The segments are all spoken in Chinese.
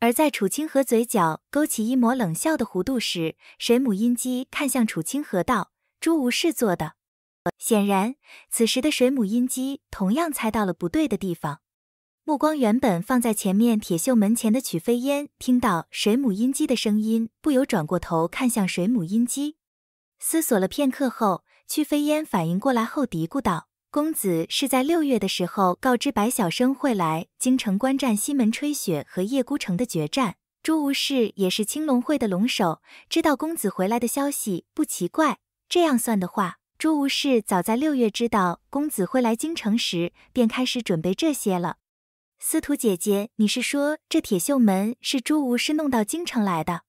而在楚清河嘴角勾起一抹冷笑的弧度时，水母音姬看向楚清河道：“朱无事做的。”显然，此时的水母音姬同样猜到了不对的地方。目光原本放在前面铁锈门前的曲飞烟，听到水母音姬的声音，不由转过头看向水母音姬，思索了片刻后，曲飞烟反应过来后嘀咕道。公子是在六月的时候告知白晓生会来京城观战西门吹雪和叶孤城的决战。朱无事也是青龙会的龙首，知道公子回来的消息不奇怪。这样算的话，朱无事早在六月知道公子会来京城时便开始准备这些了。司徒姐姐，你是说这铁锈门是朱无事弄到京城来的？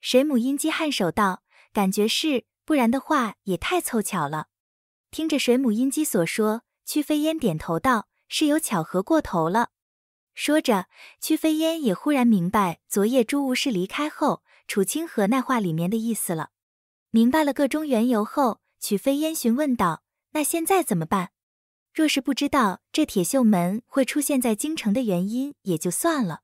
水母阴姬颔首道：“感觉是，不然的话也太凑巧了。”听着水母音姬所说，曲飞烟点头道：“是有巧合过头了。”说着，曲飞烟也忽然明白昨夜朱无事离开后，楚清河那话里面的意思了。明白了各中缘由后，曲飞烟询问道：“那现在怎么办？若是不知道这铁锈门会出现在京城的原因也就算了，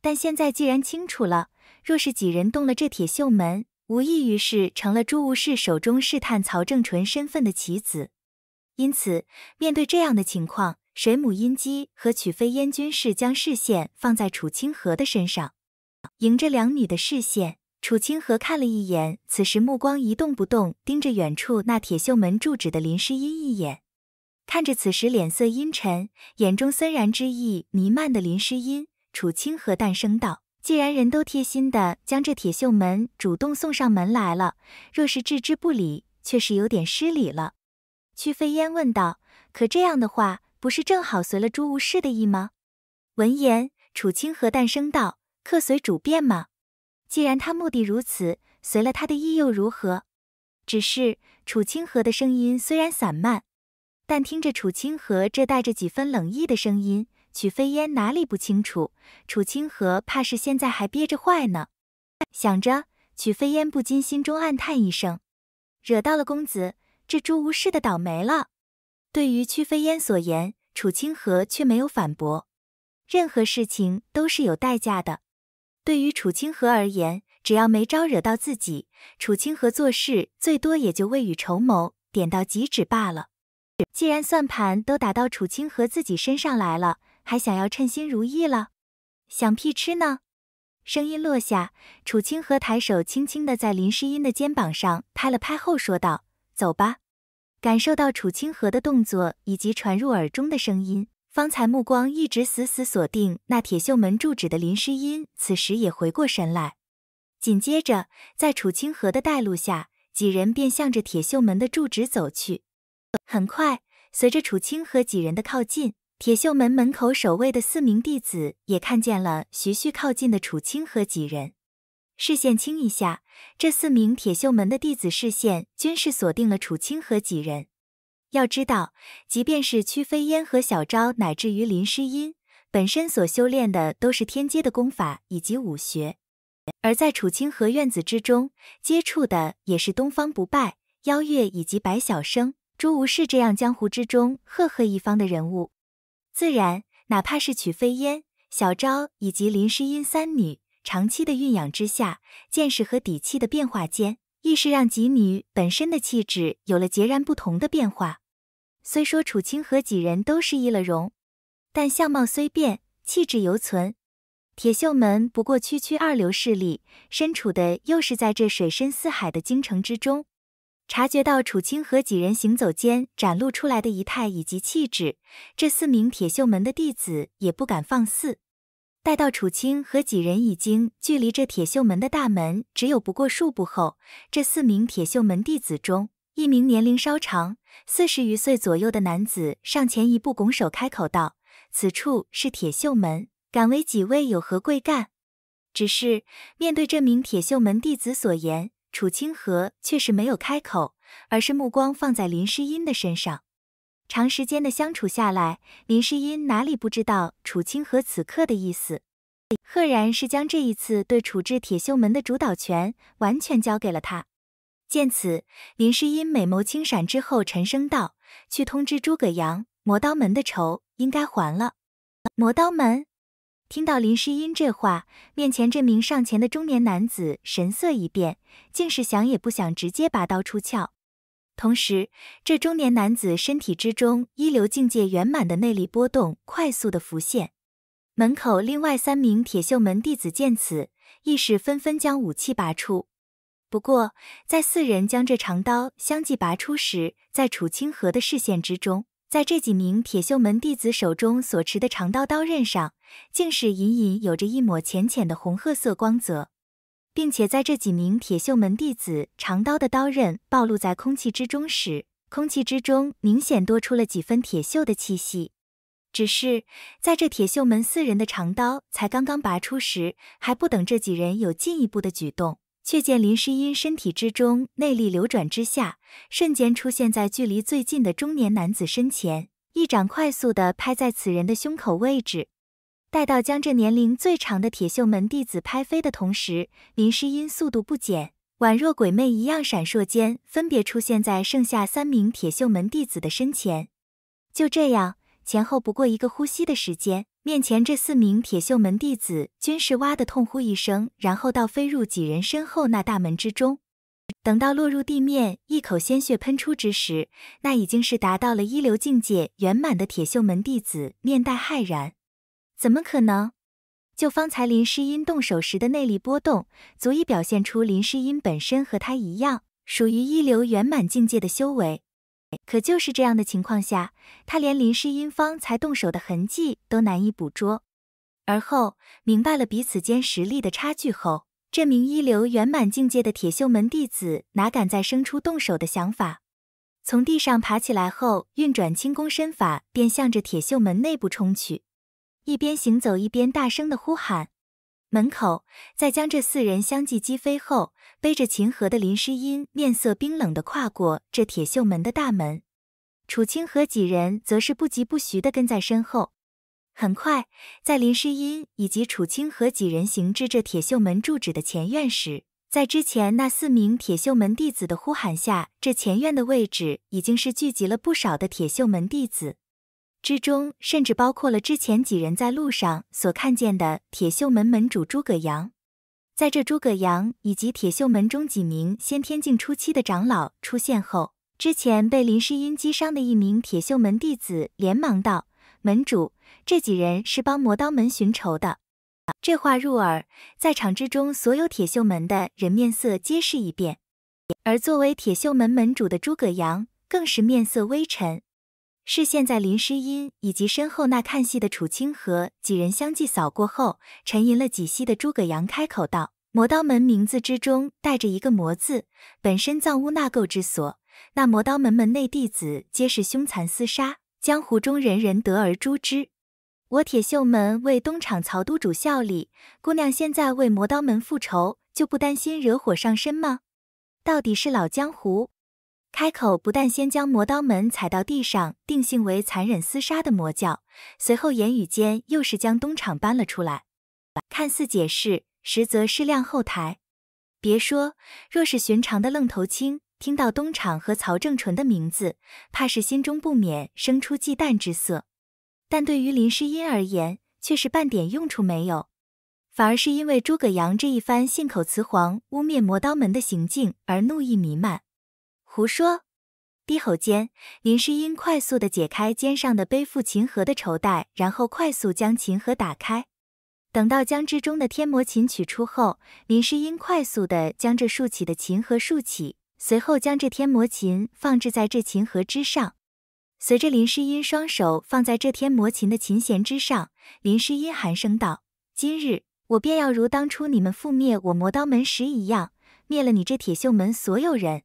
但现在既然清楚了，若是几人动了这铁锈门……”无异于是成了朱无事手中试探曹正淳身份的棋子，因此面对这样的情况，水母阴姬和曲飞燕军士将视线放在楚清河的身上。迎着两女的视线，楚清河看了一眼，此时目光一动不动盯着远处那铁锈门柱子的林诗音一眼。看着此时脸色阴沉、眼中森然之意弥漫的林诗音，楚清河淡声道。既然人都贴心的将这铁锈门主动送上门来了，若是置之不理，确实有点失礼了。屈飞燕问道：“可这样的话，不是正好随了朱无事的意吗？”闻言，楚清河淡声道：“客随主便嘛。既然他目的如此，随了他的意又如何？”只是楚清河的声音虽然散漫，但听着楚清河这带着几分冷意的声音。曲飞烟哪里不清楚，楚清河怕是现在还憋着坏呢。想着，曲飞烟不禁心中暗叹一声：惹到了公子，这朱无事的倒霉了。对于曲飞烟所言，楚清河却没有反驳。任何事情都是有代价的。对于楚清河而言，只要没招惹到自己，楚清河做事最多也就未雨绸缪，点到即止罢了。既然算盘都打到楚清河自己身上来了。还想要称心如意了，想屁吃呢！声音落下，楚清河抬手轻轻的在林诗音的肩膀上拍了拍，后说道：“走吧。”感受到楚清河的动作以及传入耳中的声音，方才目光一直死死锁定那铁锈门住址的林诗音，此时也回过神来。紧接着，在楚清河的带路下，几人便向着铁锈门的住址走去。很快，随着楚清河几人的靠近。铁锈门门口守卫的四名弟子也看见了徐徐靠近的楚清河几人，视线清一下，这四名铁锈门的弟子视线均是锁定了楚清河几人。要知道，即便是屈飞烟和小昭乃至于林诗音，本身所修炼的都是天阶的功法以及武学，而在楚清河院子之中接触的也是东方不败、妖月以及白晓生、朱无事这样江湖之中赫赫一方的人物。自然，哪怕是曲飞烟、小昭以及林诗音三女长期的蕴养之下，见识和底气的变化间，亦是让几女本身的气质有了截然不同的变化。虽说楚清和几人都是易了容，但相貌虽变，气质犹存。铁锈门不过区区二流势力，身处的又是在这水深似海的京城之中。察觉到楚清和几人行走间展露出来的仪态以及气质，这四名铁锈门的弟子也不敢放肆。待到楚清和几人已经距离这铁锈门的大门只有不过数步后，这四名铁锈门弟子中，一名年龄稍长、四十余岁左右的男子上前一步，拱手开口道：“此处是铁锈门，敢为几位有何贵干？”只是面对这名铁锈门弟子所言。楚清河却是没有开口，而是目光放在林诗音的身上。长时间的相处下来，林诗音哪里不知道楚清河此刻的意思，赫然是将这一次对处置铁锈门的主导权完全交给了他。见此，林诗音美眸轻闪之后，沉声道：“去通知诸葛阳，磨刀门的仇应该还了。”磨刀门。听到林诗音这话，面前这名上前的中年男子神色一变，竟是想也不想，直接拔刀出鞘。同时，这中年男子身体之中一流境界圆满的内力波动快速的浮现。门口另外三名铁锈门弟子见此，亦是纷纷将武器拔出。不过，在四人将这长刀相继拔出时，在楚清河的视线之中。在这几名铁锈门弟子手中所持的长刀刀刃上，竟是隐隐有着一抹浅浅的红褐色光泽，并且在这几名铁锈门弟子长刀的刀刃暴露在空气之中时，空气之中明显多出了几分铁锈的气息。只是在这铁锈门四人的长刀才刚刚拔出时，还不等这几人有进一步的举动。却见林诗音身体之中内力流转之下，瞬间出现在距离最近的中年男子身前，一掌快速的拍在此人的胸口位置。待到将这年龄最长的铁锈门弟子拍飞的同时，林诗音速度不减，宛若鬼魅一样闪烁间，分别出现在剩下三名铁锈门弟子的身前。就这样，前后不过一个呼吸的时间。面前这四名铁锈门弟子均是哇的痛呼一声，然后倒飞入几人身后那大门之中。等到落入地面，一口鲜血喷出之时，那已经是达到了一流境界圆满的铁锈门弟子面带骇然：怎么可能？就方才林诗音动手时的内力波动，足以表现出林诗音本身和他一样，属于一流圆满境界的修为。可就是这样的情况下，他连林诗音方才动手的痕迹都难以捕捉。而后明白了彼此间实力的差距后，这名一流圆满境界的铁锈门弟子哪敢再生出动手的想法？从地上爬起来后，运转轻功身法，便向着铁锈门内部冲去，一边行走一边大声的呼喊。门口，在将这四人相继击飞后，背着秦河的林诗音面色冰冷地跨过这铁锈门的大门。楚清河几人则是不疾不徐地跟在身后。很快，在林诗音以及楚清河几人行至这铁锈门住址的前院时，在之前那四名铁锈门弟子的呼喊下，这前院的位置已经是聚集了不少的铁锈门弟子。之中甚至包括了之前几人在路上所看见的铁锈门门主诸葛阳。在这诸葛阳以及铁锈门中几名先天境初期的长老出现后，之前被林诗音击伤的一名铁锈门弟子连忙道：“门主，这几人是帮魔刀门寻仇的。”这话入耳，在场之中所有铁锈门的人面色皆是一变，而作为铁锈门门主的诸葛阳更是面色微沉。视线在林诗音以及身后那看戏的楚清河几人相继扫过后，沉吟了几息的诸葛阳开口道：“磨刀门名字之中带着一个‘魔’字，本身藏污纳垢之所。那磨刀门门内弟子皆是凶残厮杀，江湖中人人得而诛之。我铁锈门为东厂曹都主效力，姑娘现在为磨刀门复仇，就不担心惹火上身吗？到底是老江湖。”开口不但先将魔刀门踩到地上，定性为残忍厮杀的魔教，随后言语间又是将东厂搬了出来，看似解释，实则是亮后台。别说，若是寻常的愣头青听到东厂和曹正淳的名字，怕是心中不免生出忌惮之色。但对于林诗音而言，却是半点用处没有，反而是因为诸葛阳这一番信口雌黄、污蔑魔刀门的行径而怒意弥漫。胡说！低吼间，林诗音快速的解开肩上的背负琴盒的绸带，然后快速将琴盒打开。等到将之中的天魔琴取出后，林诗音快速的将这竖起的琴盒竖起，随后将这天魔琴放置在这琴盒之上。随着林诗音双手放在这天魔琴的琴弦之上，林诗音寒声道：“今日我便要如当初你们覆灭我魔刀门时一样，灭了你这铁锈门所有人。”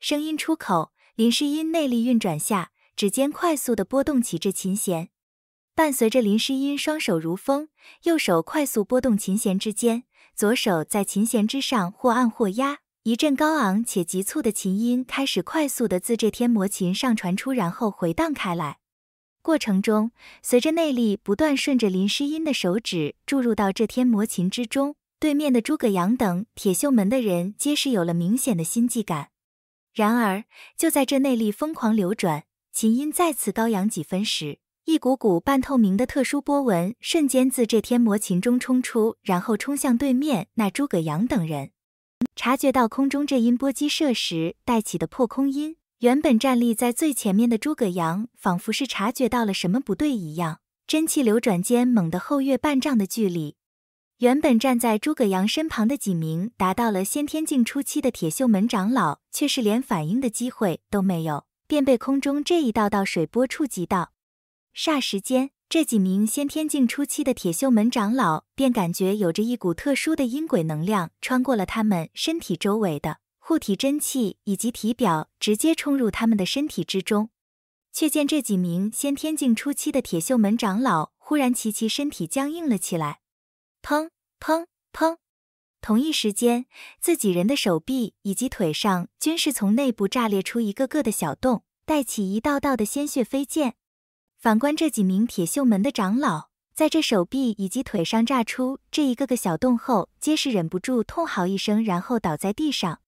声音出口，林诗音内力运转下，指尖快速的拨动起这琴弦。伴随着林诗音双手如风，右手快速拨动琴弦之间，左手在琴弦之上或按或压，一阵高昂且急促的琴音开始快速的自这天魔琴上传出，然后回荡开来。过程中，随着内力不断顺着林诗音的手指注入到这天魔琴之中，对面的诸葛阳等铁锈门的人皆是有了明显的心悸感。然而，就在这内力疯狂流转，琴音再次高扬几分时，一股股半透明的特殊波纹瞬间自这天魔琴中冲出，然后冲向对面那诸葛阳等人。察觉到空中这音波击射时带起的破空音，原本站立在最前面的诸葛阳，仿佛是察觉到了什么不对一样，真气流转间，猛地后跃半丈的距离。原本站在诸葛阳身旁的几名达到了先天境初期的铁锈门长老，却是连反应的机会都没有，便被空中这一道道水波触及到。霎时间，这几名先天境初期的铁锈门长老便感觉有着一股特殊的阴鬼能量穿过了他们身体周围的护体真气以及体表，直接冲入他们的身体之中。却见这几名先天境初期的铁锈门长老忽然齐齐身体僵硬了起来。砰砰砰！同一时间，自己人的手臂以及腿上均是从内部炸裂出一个个的小洞，带起一道道的鲜血飞溅。反观这几名铁锈门的长老，在这手臂以及腿上炸出这一个个小洞后，皆是忍不住痛嚎一声，然后倒在地上。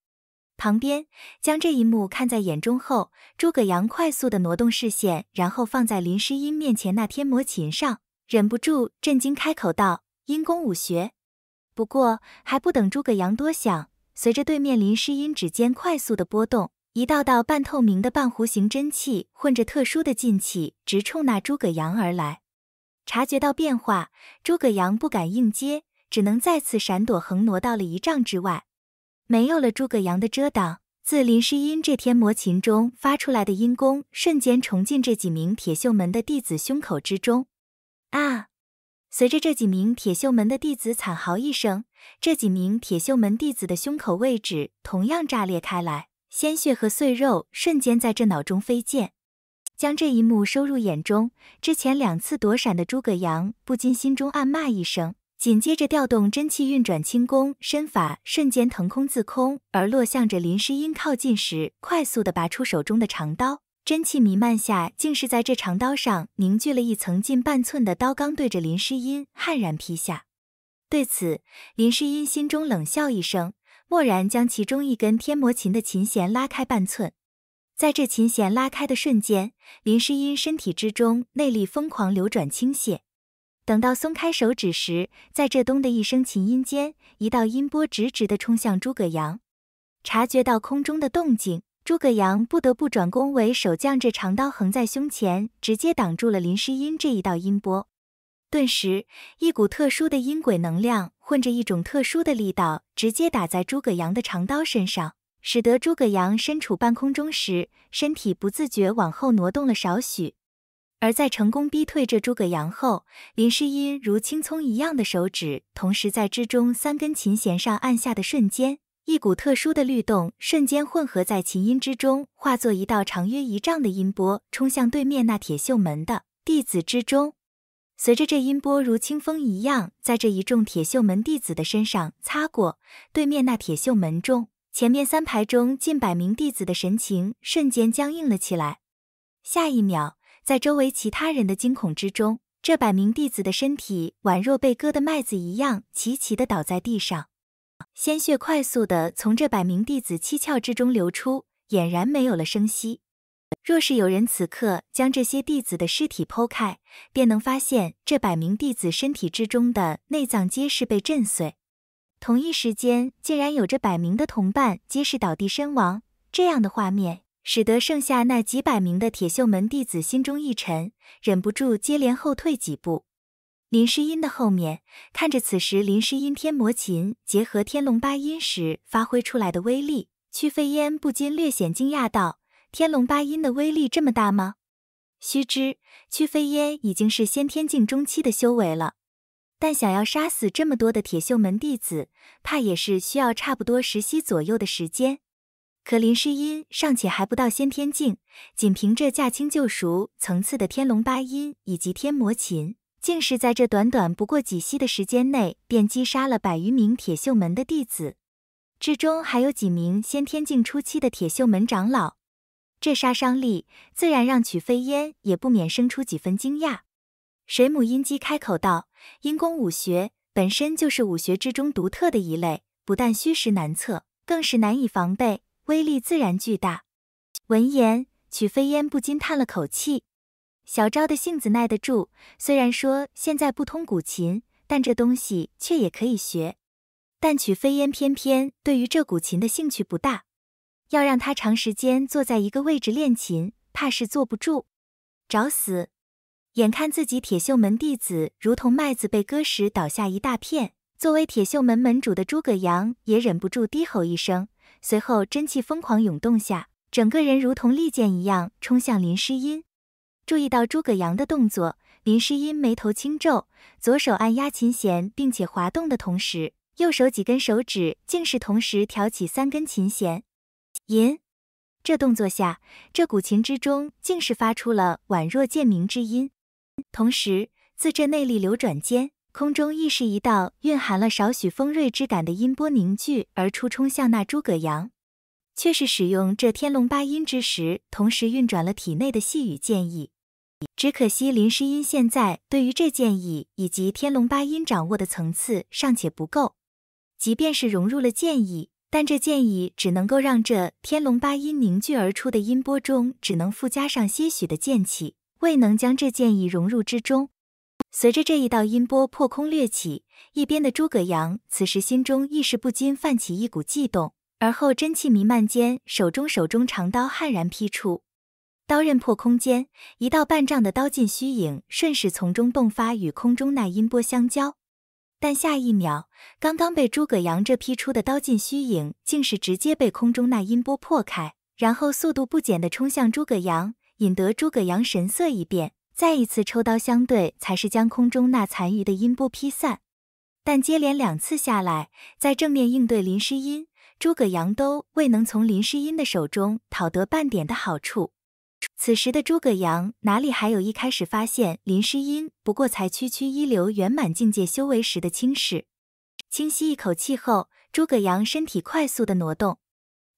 旁边将这一幕看在眼中后，诸葛阳快速的挪动视线，然后放在林诗音面前那天魔琴上，忍不住震惊开口道。阴功武学，不过还不等诸葛阳多想，随着对面林诗音指尖快速的波动，一道道半透明的半弧形真气混着特殊的劲气直冲那诸葛阳而来。察觉到变化，诸葛阳不敢硬接，只能再次闪躲，横挪到了一丈之外。没有了诸葛阳的遮挡，自林诗音这天魔琴中发出来的阴功瞬间冲进这几名铁锈门的弟子胸口之中。啊！随着这几名铁锈门的弟子惨嚎一声，这几名铁锈门弟子的胸口位置同样炸裂开来，鲜血和碎肉瞬间在这脑中飞溅。将这一幕收入眼中，之前两次躲闪的诸葛阳不禁心中暗骂一声，紧接着调动真气运转轻功身法，瞬间腾空自空而落，向着林诗音靠近时，快速的拔出手中的长刀。真气弥漫下，竟是在这长刀上凝聚了一层近半寸的刀罡，对着林诗音悍然劈下。对此，林诗音心中冷笑一声，蓦然将其中一根天魔琴的琴弦拉开半寸。在这琴弦拉开的瞬间，林诗音身体之中内力疯狂流转倾泻。等到松开手指时，在这“咚”的一声琴音间，一道音波直直的冲向诸葛阳。察觉到空中的动静。诸葛阳不得不转攻为守，将这长刀横在胸前，直接挡住了林诗音这一道音波。顿时，一股特殊的音轨能量混着一种特殊的力道，直接打在诸葛阳的长刀身上，使得诸葛阳身处半空中时，身体不自觉往后挪动了少许。而在成功逼退这诸葛阳后，林诗音如青葱一样的手指，同时在之中三根琴弦上按下的瞬间。一股特殊的律动瞬间混合在琴音之中，化作一道长约一丈的音波，冲向对面那铁锈门的弟子之中。随着这音波如清风一样在这一众铁锈门弟子的身上擦过，对面那铁锈门中前面三排中近百名弟子的神情瞬间僵硬了起来。下一秒，在周围其他人的惊恐之中，这百名弟子的身体宛若被割的麦子一样，齐齐的倒在地上。鲜血快速地从这百名弟子七窍之中流出，俨然没有了声息。若是有人此刻将这些弟子的尸体剖开，便能发现这百名弟子身体之中的内脏皆是被震碎。同一时间，竟然有着百名的同伴皆是倒地身亡。这样的画面，使得剩下那几百名的铁锈门弟子心中一沉，忍不住接连后退几步。林诗音的后面看着此时林诗音天魔琴结合天龙八音时发挥出来的威力，曲飞烟不禁略显惊讶道：“天龙八音的威力这么大吗？”须知曲飞烟已经是先天境中期的修为了，但想要杀死这么多的铁锈门弟子，怕也是需要差不多十息左右的时间。可林诗音尚且还不到先天境，仅凭着驾轻就熟层次的天龙八音以及天魔琴。竟是在这短短不过几息的时间内，便击杀了百余名铁锈门的弟子，之中还有几名先天境初期的铁锈门长老。这杀伤力，自然让曲飞烟也不免生出几分惊讶。水母音姬开口道：“阴功武学本身就是武学之中独特的一类，不但虚实难测，更是难以防备，威力自然巨大。”闻言，曲飞烟不禁叹了口气。小昭的性子耐得住，虽然说现在不通古琴，但这东西却也可以学。但曲飞烟偏偏对于这古琴的兴趣不大，要让他长时间坐在一个位置练琴，怕是坐不住。找死！眼看自己铁锈门弟子如同麦子被割时倒下一大片，作为铁锈门门主的诸葛阳也忍不住低吼一声，随后真气疯狂涌动下，整个人如同利剑一样冲向林诗音。注意到诸葛阳的动作，林诗音眉头轻皱，左手按压琴弦并且滑动的同时，右手几根手指竟是同时挑起三根琴弦，吟。这动作下，这古琴之中竟是发出了宛若剑鸣之音，同时自这内力流转间，空中亦是一道蕴含了少许锋锐之感的音波凝聚而出，冲向那诸葛阳，却是使用这天龙八音之时，同时运转了体内的细雨剑意。只可惜林诗音现在对于这剑意以及天龙八音掌握的层次尚且不够，即便是融入了剑意，但这剑意只能够让这天龙八音凝聚而出的音波中只能附加上些许的剑气，未能将这剑意融入之中。随着这一道音波破空掠起，一边的诸葛阳此时心中一时不禁泛起一股悸动，而后真气弥漫间，手中手中长刀悍然劈出。刀刃破空间，一道半丈的刀劲虚影顺势从中迸发，与空中那音波相交。但下一秒，刚刚被诸葛阳这劈出的刀劲虚影，竟是直接被空中那音波破开，然后速度不减的冲向诸葛阳，引得诸葛阳神色一变，再一次抽刀相对，才是将空中那残余的音波劈散。但接连两次下来，在正面应对林诗音，诸葛阳都未能从林诗音的手中讨得半点的好处。此时的诸葛阳哪里还有一开始发现林诗音不过才区区一流圆满境界修为时的轻视？轻吸一口气后，诸葛阳身体快速的挪动。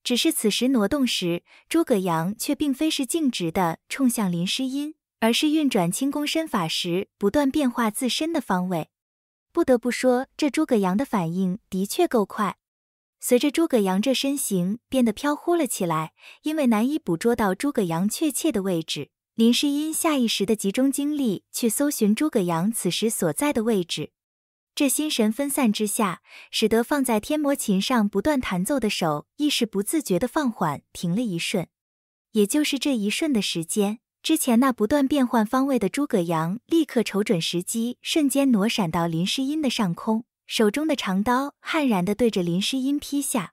只是此时挪动时，诸葛阳却并非是径直的冲向林诗音，而是运转轻功身法时不断变化自身的方位。不得不说，这诸葛阳的反应的确够快。随着诸葛阳这身形变得飘忽了起来，因为难以捕捉到诸葛阳确切的位置，林诗音下意识的集中精力去搜寻诸葛阳此时所在的位置。这心神分散之下，使得放在天魔琴上不断弹奏的手亦是不自觉的放缓，停了一瞬。也就是这一瞬的时间，之前那不断变换方位的诸葛阳立刻瞅准时机，瞬间挪闪到林诗音的上空。手中的长刀悍然地对着林诗音劈下。